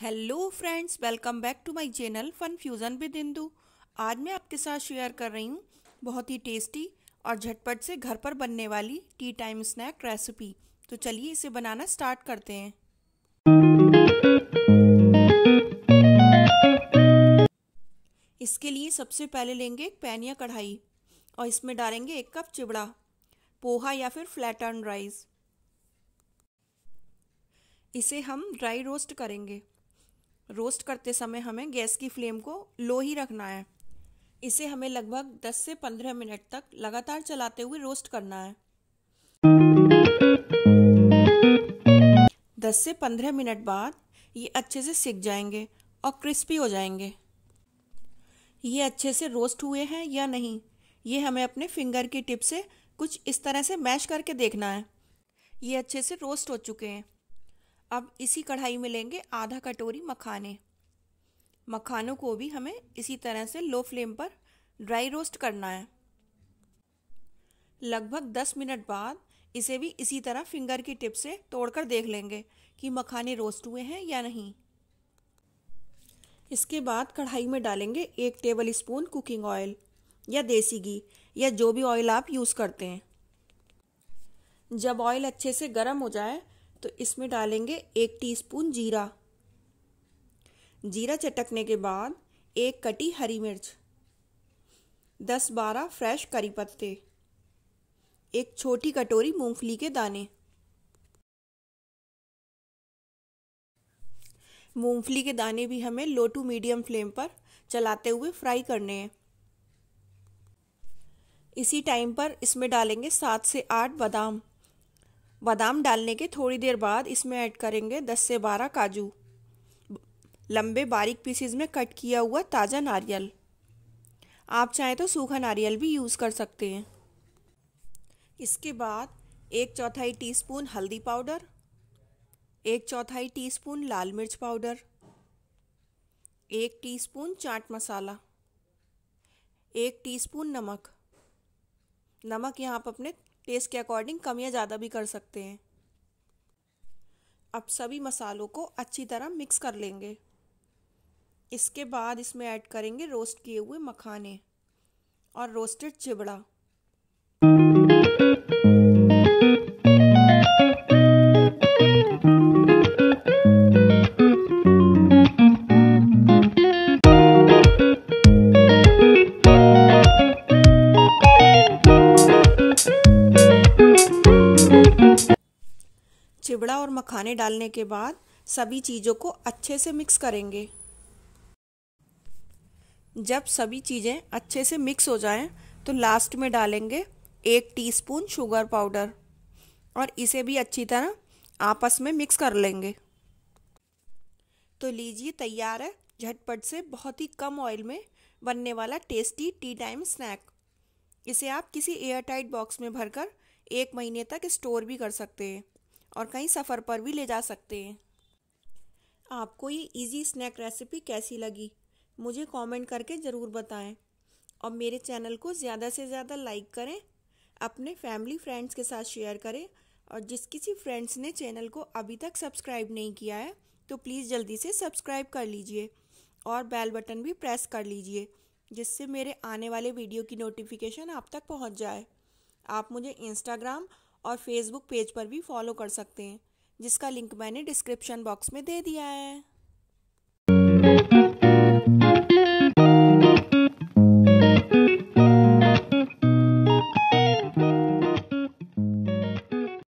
hello friends welcome back to my channel fun fusion with Indu आज मैं आपके साथ शेयर कर रही हूँ बहुत ही टेस्टी और झटपट से घर पर बनने वाली टी टाइम स्नैक रेसिपी तो चलिए इसे बनाना स्टार्ट करते हैं इसके लिए सबसे पहले लेंगे एक पैन या कढ़ाई और इसमें डालेंगे एक कप चिवड़ा पोहा या फिर फ्लैटर्न राइस इसे हम ड्राई रोस्ट करेंगे रोस्ट करते समय हमें गैस की फ्लेम को लो ही रखना है इसे हमें लगभग 10 से 15 मिनट तक लगातार चलाते हुए रोस्ट करना है 10 से 15 मिनट बाद ये अच्छे से सिक जाएंगे और क्रिस्पी हो जाएंगे ये अच्छे से रोस्ट हुए हैं या नहीं ये हमें अपने फिंगर की टिप से कुछ इस तरह से मैश करके देखना है ये अच्छे से रोस्ट हो चुके हैं अब इसी कढ़ाई में लेंगे आधा कटोरी मखाने मखानों को भी हमें इसी तरह से लो फ्लेम पर ड्राई रोस्ट करना है लगभग 10 मिनट बाद इसे भी इसी तरह फिंगर की टिप से तोड़कर देख लेंगे कि मखाने रोस्ट हुए हैं या नहीं इसके बाद कढ़ाई में डालेंगे एक टेबल स्पून कुकिंग ऑयल या देसी घी या जो भी ऑयल आप यूज़ करते हैं जब ऑयल अच्छे से गर्म हो जाए तो इसमें डालेंगे एक टीस्पून जीरा जीरा चटकने के बाद एक कटी हरी मिर्च दस बारह फ्रेश करी पत्ते एक छोटी कटोरी मूंगफली के दाने मूंगफली के दाने भी हमें लो टू मीडियम फ्लेम पर चलाते हुए फ्राई करने हैं इसी टाइम पर इसमें डालेंगे सात से आठ बादाम बादाम डालने के थोड़ी देर बाद इसमें ऐड करेंगे 10 से 12 काजू लंबे बारीक पीसीज में कट किया हुआ ताज़ा नारियल आप चाहें तो सूखा नारियल भी यूज़ कर सकते हैं इसके बाद एक चौथाई टीस्पून हल्दी पाउडर एक चौथाई टीस्पून लाल मिर्च पाउडर एक टीस्पून चाट मसाला एक टीस्पून नमक नमक यहाँ आप अपने टेस्ट के अकॉर्डिंग कम या ज़्यादा भी कर सकते हैं अब सभी मसालों को अच्छी तरह मिक्स कर लेंगे इसके बाद इसमें ऐड करेंगे रोस्ट किए हुए मखाने और रोस्टेड चिबड़ा चिवड़ा और मखाने डालने के बाद सभी चीज़ों को अच्छे से मिक्स करेंगे जब सभी चीज़ें अच्छे से मिक्स हो जाएं तो लास्ट में डालेंगे एक टीस्पून शुगर पाउडर और इसे भी अच्छी तरह आपस में मिक्स कर लेंगे तो लीजिए तैयार है झटपट से बहुत ही कम ऑयल में बनने वाला टेस्टी टी टाइम स्नैक इसे आप किसी एयरटाइट बॉक्स में भरकर एक महीने तक स्टोर भी कर सकते हैं और कहीं सफ़र पर भी ले जा सकते हैं आपको ये इजी स्नैक रेसिपी कैसी लगी मुझे कमेंट करके ज़रूर बताएं और मेरे चैनल को ज़्यादा से ज़्यादा लाइक करें अपने फैमिली फ्रेंड्स के साथ शेयर करें और जिस किसी फ्रेंड्स ने चैनल को अभी तक सब्सक्राइब नहीं किया है तो प्लीज़ जल्दी से सब्सक्राइब कर लीजिए और बेल बटन भी प्रेस कर लीजिए जिससे मेरे आने वाले वीडियो की नोटिफिकेशन आप तक पहुंच जाए आप मुझे इंस्टाग्राम और फेसबुक पेज पर भी फॉलो कर सकते हैं जिसका लिंक मैंने डिस्क्रिप्शन बॉक्स में दे दिया है